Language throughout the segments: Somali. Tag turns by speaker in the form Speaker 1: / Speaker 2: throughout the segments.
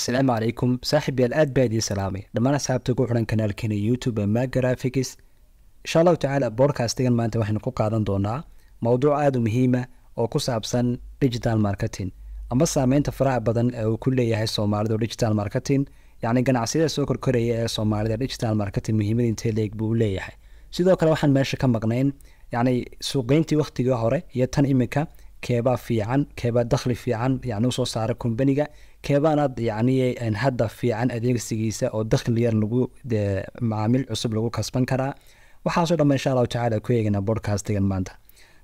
Speaker 1: asalaamu calaykum saaxiibyaal aad baad ii salaamay dhammaan asxaabta ugu xidhan kanaalkeena youtube ma graphics insha allahu tacaala bodcastigan maanta waxaynu ku qaadan doonaa mowduuc aada u muhiima oo ku saabsan digital marketing ama saameynta faraha badan ee uu ku leeyahay soomaalidu digital marketing yacni ganacsiyada soo korkoraya ee soomaalida digital marketing muhiimada intee leeg buu u leeyahay sidoo kale waxaan meesha ka maqnayn yacni suuqgeyntii wakhtigii hore iyo tan iminka keebaa fiican keebaa dakhli fiican yani usoo saara kombaniga keebaanaad yani hadda fiican adeegsigiisa oo dakhli yar lagu macaamiil cusub lagu kasban karaa waxaasoo dhambe insha allahu tacala ku eegana bodcastigan maanta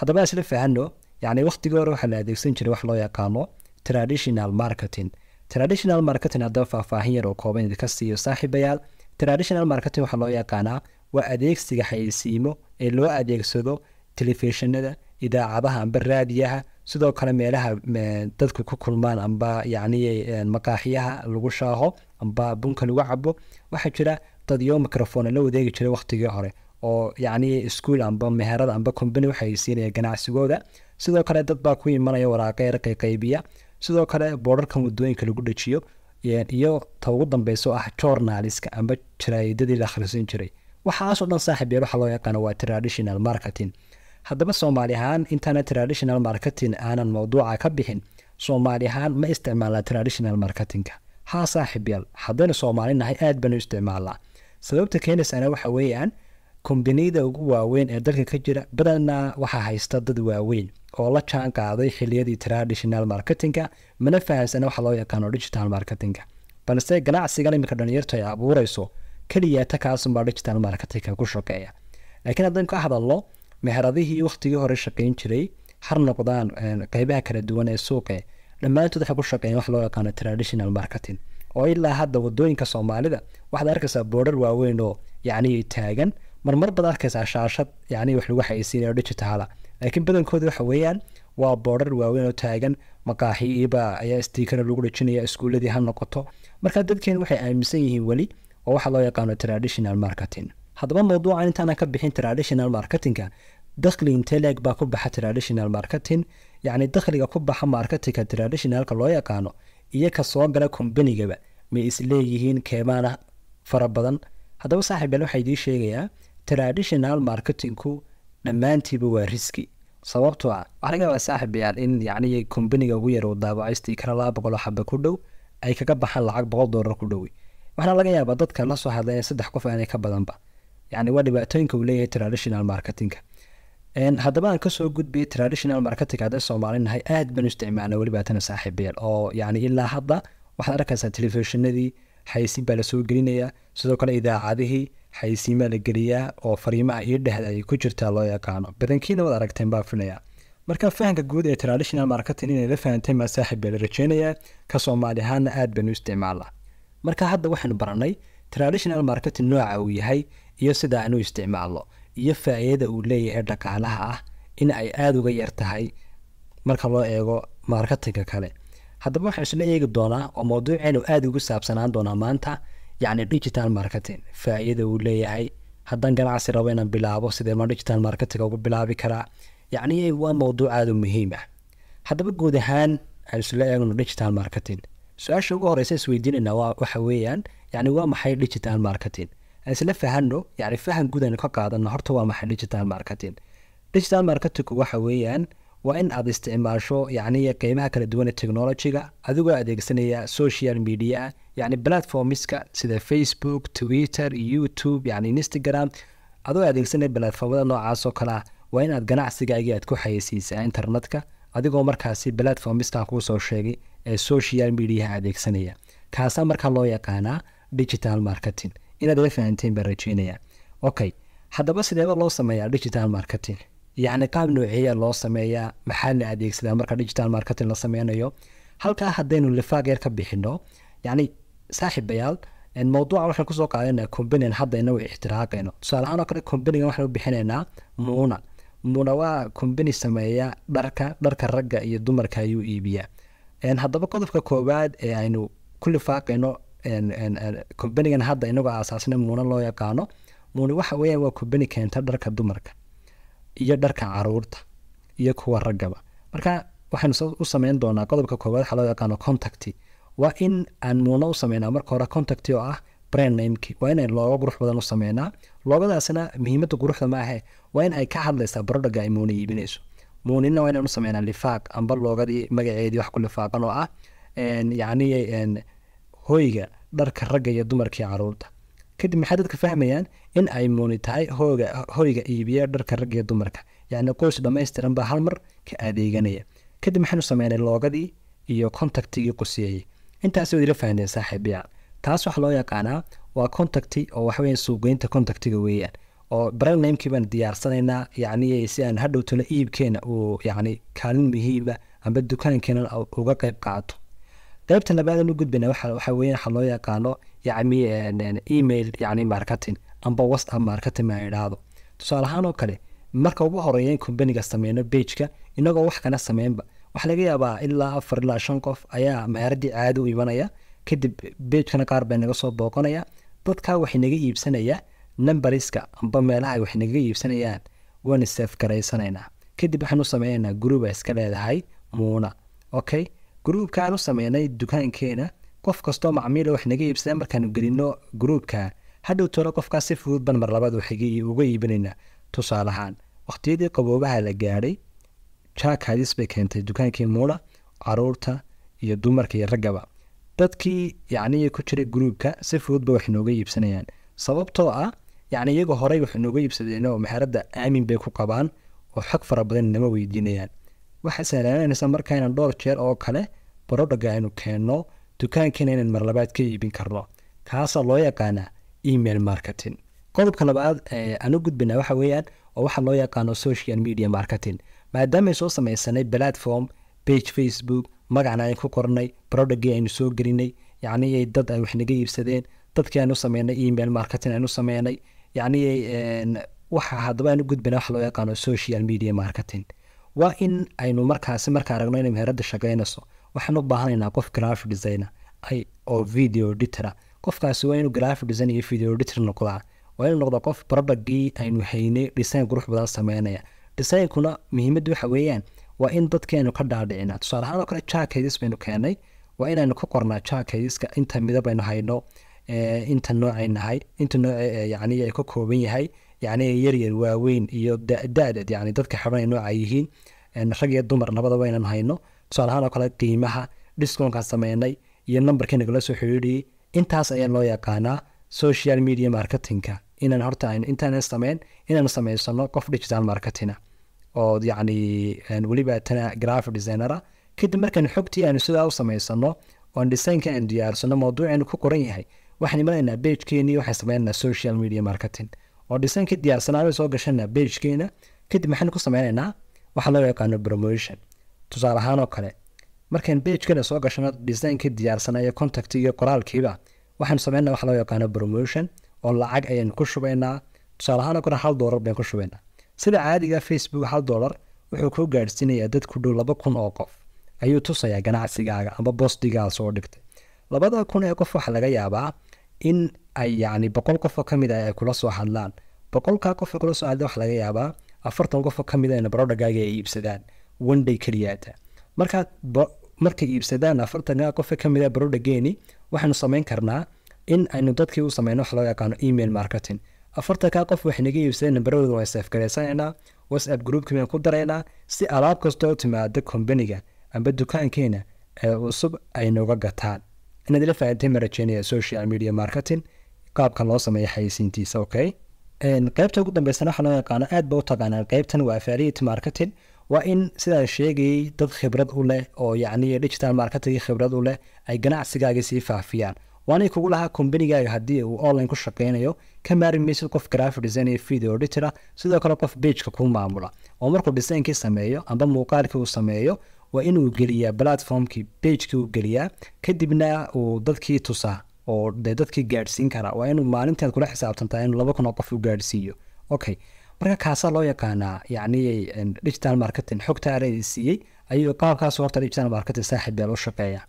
Speaker 1: haddaba isla fahanno yani waqtigii hore waxaa la adeegsan jiray wax loo yaqaano traditional marketing traditional marketing haddaba faahfaahin yar oo kooban idinka siiyo saaxiibayaal traditional marketing waxaa loo yaqaanaa waa adeegsiga xayeysiimo ee loo adeegsado telefishinada idaacadaha amba raadiyaha sidoo kale meelaha dadku ku kulmaan amba yacni maqaaxiyaha lagu shaaho amba bunka lagu cabo waxaa jira dad yoo microfone la wadeegi jiray wakhtigii hore oo yacni iskuol amba meherada amba combany waxay siinaya ganacsigooda sidoo kale dad baa ku imanaya waraaqeer qayqaybiya sidoo kale boorarkan mudooyinka lagu dhajiyo iyo ta ugu dambeyso ah journaliska amba jaraayidadii la akhrisan jiray waxaasoo dhan saaxiib yeel waxaa loo yaqaana waa traditional marketing haddaba soomaali ahaan intaana traditional marketing aanan mawduuca ka bixin soomaali ahaan ma isticmaalna traditional marketingka haa saaxiib yaal haddaynu soomaalinahay aad baanu isticmaalnaa sababta keenaysana waxa weeyaan kombaniyada ugu waaweyn ee dalka ka jira badanna waxaa haysta dad waaweyn oo la jaan qaaday xiliyadii traditional marketingka mana fahamsana waxa loo yaqaano digital marketingka balse ganacsigan iminka dhalinyartu ay abuureyso keliya ta digital marketingka ku shaqeeya laakiin haddaynu ka hadalno meheradihii waktigii hore shaqeyn jiray har noqdaan qeybaha kala duwan ee suuqe dhammaantood waxay ku shaqeeyeen wax loo yaqaano traditional marketing oo ilaa hadda wadooyinka soomaalida waxaad arkaysaa boodhar waaweyn oo yacni taagan marmar baad arkaysaa shaashad yacni wax lagu xayeysiinayo digitaala ah. laakiin badankooda waxa weeyaan waa boodhar waaweyn oo taagan maqaaxi iiba ayaa stiikana lagu dhejinaya iskuuladii ha noqoto marka dadkeen waxay aaminsan yihiin weli oo waxa loo yaqaano traditional marketing haddaba mawduucan intaana ka bixin traditional marketingka dakhli inteleg baa ku baxa traditional marketing yacni dakhliga ku baxa marketinka traditionalka loo yaqaano iyo kasoo gala kombanigaba ma isleeyihiin keemaana fara badan haddaba saaxiibel waxaa idiin sheegayaa traditional marketingku dhammaantiiba waa riski sababtoo ah waxalaga saaxib yaal in yacni kombaniga ugu yarow daabacaystii kana laba boqoloo xabe ku dhow ay kaga baxaan lacag boqol doolar ku dhowi waxaana laga yaabaa dadka la soo hadlaya saddex qof aanay ka badanba yacni waa dhibaatooyinka uu leeyahay traditional marketingka haddaba aan kasoo gudbiyay traditional marketing haddee soomaalinahay aad baan isticmaalna welibaa saaxiibeel oo yani ilaa hadda waxaad arkaysaa telefishinadii xaysiin baa lasoo gelinayaa sidoo kale idaacadihii xaysiinbaa la geliyaa oo fariimaha iyo dhehda ay ku jirtaa loo yaqaano badankiina waad aragteen baa filaya marka fahamka guud ee traditional marketing inay la fahanteen maa saaxiib rajeynayaa ka soomaali ahaanna aad baynu isticmaalnaa marka hadda waxaanu baranay traditional marketing nooca uu yahay iyo sida aanu isticmaalno iyo faa-iidada uu leeyahay ee dhaqaalaha ah in ay aada uga yar tahay marka loo eego marketinka kale haddaba waxaan isla eegi doonaa oo mawduuceenu aada ugu saabsanaan doonaa maanta yacni digital marketing faa-iidada uu leeyahay haddaan ganacsi rabo inaan bilaabo sidee ma digital marketinga ugu bilaabi karaa yacni waa mawduuc aada u muhiim ah haddaba guud ahaan aan isla eegno digital marketing su-aasha ugu horeysa isweydiinayna waa waxa weeyaan yacni waa maxay digital marketing isla fahano yani fahan gudan ka qaadano horta waa maxay digital marketing digital marketing waxa weeyaan waa in aad isticmaasho yacni qiimaha kala duwane technology-ga adigoo adeegsanaya social media yacni platformiska sida facebook twitter youtube yacni instagram adoo adeegsanaya platformada noocaas oo waa inaad ganacsigaaga aad ku xayeysiisaa internetka adigoo markaasi platformiska kuusoo sheegay ee social mediaha adeegsanaya kaasaa markaa loo yaqaanaa digital marketing inaad la fahanteen baan rajeynaya okay haddaba sideeba loo sameeyaa digital marketing yacni qaab nooceeya loo sameeyaa maxaa la adeegsadaa marka digital marketing la sameynayo halkaa haddaynu lifaaq yar ka bixino yacni saaxiibayaal mawduuca waxaan kusoo qaadanaa combanin hadda inagu ixtiraaqayno tusaalahaan oo kale combanigan waxaan u bixinaynaa muuna muuna waa combani sameeya dharka dharka ragga iyo dumarka ayuu iibiyaa e haddaba qodobka koowaad ee aynu ku lifaaqayno combanigan hadda inagoo aasaasina muuna loo yaqaano muuni waxa weyaan waa combani keenta dharka dumarka iyo dharka caruurta iyo kuwa raggaba marka waxaynu u sameyn doonaa qodobka koowaad waxaa loo yaqaano contacti waa in aan muuna u sameynaa marka hore contacti oo ah brand nameki waa inayn loogo qurux badan u sameynaa loogadaasna muhiimadda quruxda ma ahe waa in ay ka hadlaysaa brodhaga ay muuna iibinayso muunina waa inaan u sameynaa lifaaq amba loogadii magaceedii wax ku lifaaqan oo ah yacni hoyga dharka ragga iyo dumarkii caruurta kadib maxay dadka fahmayaan in ay muuni tahay hoyga iibiya dharka ragga iyo dumarka yacni qoys dhammaystiran baa hal ka adeeganaya kadib maxaynu sameynay loogadii iyo contactigii quseeyey intaasi waad ila fahdeen saaxiib taas waxaa loo yaqaanaa waa contacti oo waxaweya suuqgeynta contactiga weeyaan oo brandnamekii baan diyaarsanaynaa yacni si aan hadhowtala iibkeena uu yacni kaalin muhiima amba dukaankeena uga qeyb qaato qaybta labaad u gudbana waxaa waxaa loo yaqaano yacni email yacni marketing amba whatsapp marketing baan idhaahdo tusaale ahaan oo kale marka ugu horeeya in combaniga sameyno bageka inagoo wax kana sameynba waxaa laga yaabaa ilaa afar ilaa shan qof ayaa mahaaradii caadi u imanaya kadib bejkana qaar bay naga soo booqanaya dadkaa waxay naga iibsanayaa numbariska amba meelaha waxay nagaga iibsanayaan waana seef kadib waxaanu sameynanaa gruuba iska leedahay muuna okay gruubka aan u sameynay dukaankeena qof kastoo macmiil wax naga iibsadeen markaanu gelino gruubka hadhow tolo qofkaas si fudud ban mar labaad waxigi uga iibinayna tusaale ahaan waqhtiyadii qaboobaha la gaadhay jaak hadis bay keentay dukaankii muula caruurta iyo dumarka iyo raggaba dadkii yacnii ku jiray gruubka si fududba wax nooga iibsanayaan sababtoo ah yacni iyaga horey wax nooga iibsadeen oo maxaaradda aamin bay ku qabaan oo xog fara badan nama weydiinayaan waxaa sahlananaysa marka inaan dhowr jeer oo kale barodhaga aynu keenno dukaankeena inaan marlabaad ka iibin karno kaasaa loo yaqaanaa email marketing qodobka labaad aan u gudbinaa waxa weeyaan oo waxaa loo yaqaano social media marketing maadaamaay soo sameysanay platform bage facebook magacna ayn ku koranay barodhagii aynu soo gelinay yacni dad ay wax naga iibsadeen dadkii aanu sameynay email marketing aanu sameynay yacni waxa haddaba aan u gudbinaa loo yaqaano social media marketing waa in aynu markaasi marka aragno ina meherada shaqeynayso waxaan u baahanaynaa qof graphic designer oo video editora ah. qofkaasi waa inuu graphic design iyo video editor noqdaa waa inuu noqda qof productkii aynu haynay design qurux badan sameynaya designkuna muhiimadda waxa weeyaan waa in dadkii aynu ka dhaadhicina tusaale ahaan oo kale jaakaydis baynu keenay waa inaynu ka qornaa jaakaydiska inta midab aynu hayno inta noocay nahay inta nooc yani ay ka kooban yahay yani yaryar waaweyn iyo dadad yani dadka xirana nooca yihiin rag iyo dumar nabadaba inaan hayno tusaalahaan oo kale qiimaha discoonkaan sameynay iyo nambarkii nagala soo xiriiriyey intaas ayaa loo yaqaanaa social media marketingka inaan horta aynu intaana sameyn inaan sameysano qof digital marketinga oo yacni weliba graphic designera kadib markaan xogtii aanu sidaa u samaysano oan designka aanu diyaarsano mawduucaynu ku qoran yahay waxaan imanaynaa beijkeeni waxaan sameynaynaa social media marketing oo dhisan ka soo gashana beejkeena kadib maxaynu ku sameynaynaa waxaa loo yaqaano promotion tusaale ahaanoo kale markaan beejkeena soo gashano dhisaynkii diyaarsanayo contact iyo qoraalkiiba waxaanu sameynaa waxa loo yaqaano promotion oo lacag ayaynu ku shubaynaa tusaale ahaanoo kale hal doolar baynu ku shubaynaa sida caadiga ah, facebook hal doolar wuxuu kuu gaadhsiinayaa dad ku dhow laba kun oo qof ayuu tusayaa ganacsigaaga ama bostigaaas oo dhigtay labada kun ee qof waxaa laga yaabaa in ay yacni boqol qofoo ka mid ah ay kula soo hadlaan boqolkaa qofoo kula soo hadla waxa laga yaabaa afartan qofoo ka mid a ah ina ay iibsadaan onday keliyaata markaad markay iibsadaan afartanka qofoo ka a ah barodhageeni waxaanu samayn karnaa in aynu dadkii u sameyno wax loo yaqaano email marketing afartankaa qof wax naga iibsadeen nambaradooda waan seefgaraysanaynaa whatsapp groupkii baan ku daraynaa si alaab kastoo timaado combaniga amba dukaankeena ee cusub ay nooga gataan inaad ila fahamtay ma social media marketing qaabka loo sameeya xayeysiintiisa okay qaybta ugu dambeysana waxaa loo yaqaano aad ba u taqaanaan qaybtan waa affiliate marketing waa in sidaan sheegayay dad khibrad u leh oo yacni digital marketing khibrad u leh ay ganacsigaaga sii faafiyaan waanay kugu lahaa kombanigaaga haddii uu online ku shaqeynayo ka maari maysid qof graphic design iyo video editora sidoo kale qof beijka ku maamula oo markuu designki sameeyo amba muuqaalkii uu sameeyo waa inuu geliyaa platformkii bagekii u geliyaa kadibna uu dadkii tusaa oo dee dadkii gaadhsiin karaa waa inuu maalintaad kula xisaabtantaa inuu laba kun oo qof u gaadhsiiyo okay marka kaasaa loo yaqaanaa yani digital marketing xogta siiyey ayuu qaabkaas horta digital marketing saaxiib u shaqeeya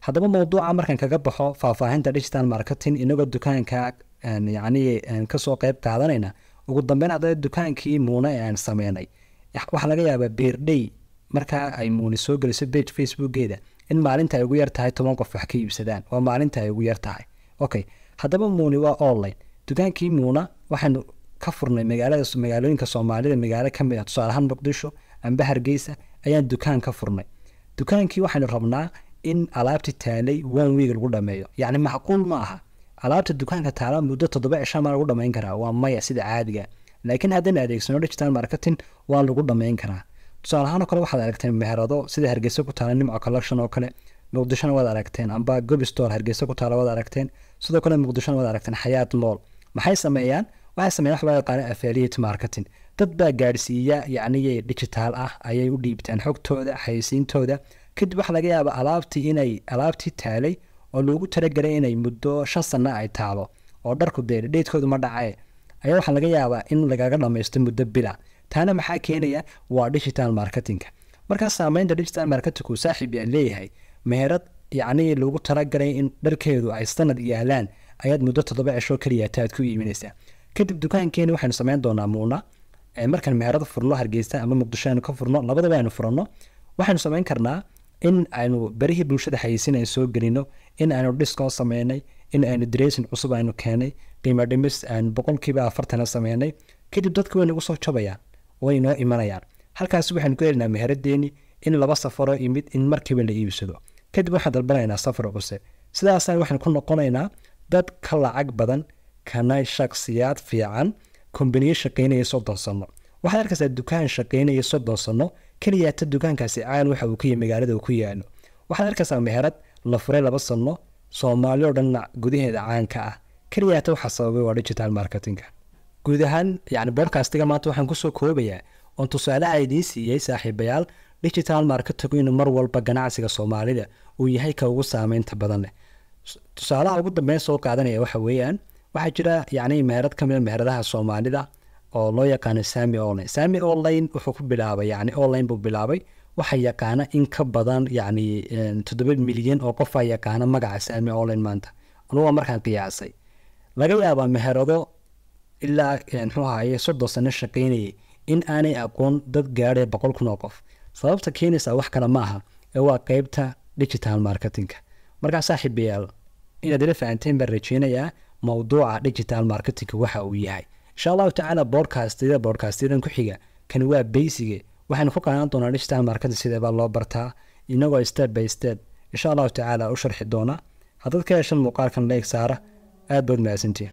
Speaker 1: haddaba mowduuca markan kaga baxo faahfaahinta digital marketing inagoo dukaanka yani kasoo qeyb qaadanayna ugu dambeyn haddaba dukaankii muune aan sameynay waxaa laga yaabaa beerdhey markaa ay muuni soo geliso bage facebookeeda in maalinta ay ugu yar toban qof wax ka iibsadaan waa maalinta ay ugu yar tahay okay haddaba muuni waa online dukaankii muuna waxaanu ka furnay magaalooyinka soomaalida magaalo kamid ah tusaale ahaan muqdisho amba hargeysa ayaan dukaan ka furnay dukaankii waxaanu rabnaa in alaabti taalay one week lagu dhameeyo yacni macquul ma aha alaabta dukaanka taala muddo toddoba cishaa maa lagu dhamayn karaa waa maya sida caadiga laakiin haddaan adeegsano digital marketing waa lagu dhamayn karaa tusaalahaanoo kale waxaad aragteen meherado sida hargeysa ku taala nimco collection oo kale muqdishona waad aragteen amba gobistol hargeysa ku taala waad aragteen sidoo kale muqdishona waad aragteen xayaad mool maxay sameeyaan waxay sameeyaan wax loo affiliate marketing dad baa gaadhsiiya yacnii digitaal ah ayay u dhiibtaan xogtooda xayeysiintooda kadib waxaa laga yaaba alaabtii inay alaabtii taalay oo loogu talagelay inay muddo shan sanna ay taalo oo dharku dee dheydkoodu ma dhacee ayaa waxaa laga yaabaa in lagaga dhammaysto muddo bila taana maxaa keenaya waa digital marketinga markaa saameynta digital marketingku saaxiib leeyahay meherad yacnii lagu talagalay in dharkeedu ay sanad yaalaan ayaad muddo toddoba ceshoo keliya taad ku iibinaysaa kadib dukaankeena waxaynu sameyn doonaa muuna markaan meherad furno hargeysa ama muqdisho aynu ka furno labadaba aynu furano waxaynu sameyn karnaa in aynu berihii bulshada xayeysin aan soo gelino in aynu dhiskoo sameynay in aynu dareysin cusub aynu keenay qiimo dhimis boqolkiiba afartana sameynay kadib dadka waynu ugu soo jabayaan way noo imanayaan halkaas waxaanu ka helinaa meheradeeni in laba safaro imid in markiiba la iibsado kadib waxaan dalbanaynaa safar cuse sidaasaan waxaan ku noqonaynaa dad ka lacag badan kana shaksiyaad fiican kombaniyo shaqaynaya soddon sano waxaad arkaysaa dukaan shaqaynaya soddon sano keliyaata dukaankaasi caan waxa uu ka magaalada uu ku yaalo waxaad arkaysaa meherad la furay laba sano soomaali dhanna gudaheeda caanka ah keliyaata waxaa sababay waa digital marketinga guud ahaan yani broadcastiga maanta waxaan kusoo koobayaa oon tusaalaha idiin siiyey saaxiibayaal digital marketing inuu mar walba ganacsiga soomaalida uu yahay ka ugu saameynta badan leh tusaalaha ugu dambeyn soo qaadanaya waxa weeyaan waxaa jira yani meherad ka mida ah meheradaha soomaalida oo loo yaqaano sami online sami online wuxuu ku bilaabay yani online buu bilaabay waxaa yaqaana in ka badan yani eh, toddoba milyan oo qofaa yaqaana magaca sami online maanta anuga markaan qiyaasay laga yaabaa meherado ilaa muxuu ahaye soddon sano shaqaynayay in aanay aqoon dad gaadhay boqol kun oo qof sababta keenaysaa wax kale ma aha ee waa qeybta digital marketingka markaa saaxiibayaal inaad ila fahanteen baan rajeynayaa mowduuca digital marketingka waxa uu yahay insha allahu tacaala bodcastda bodcastyadan ku xiga kani waa beysige waxaynu ku qaadan doonaa digital marketing sideebaa loo bartaa inagoo step by step insha allahu tacaala u sharxi doona hadad ka heshan muuqaalkan leeg saara aad baad mahadsantiin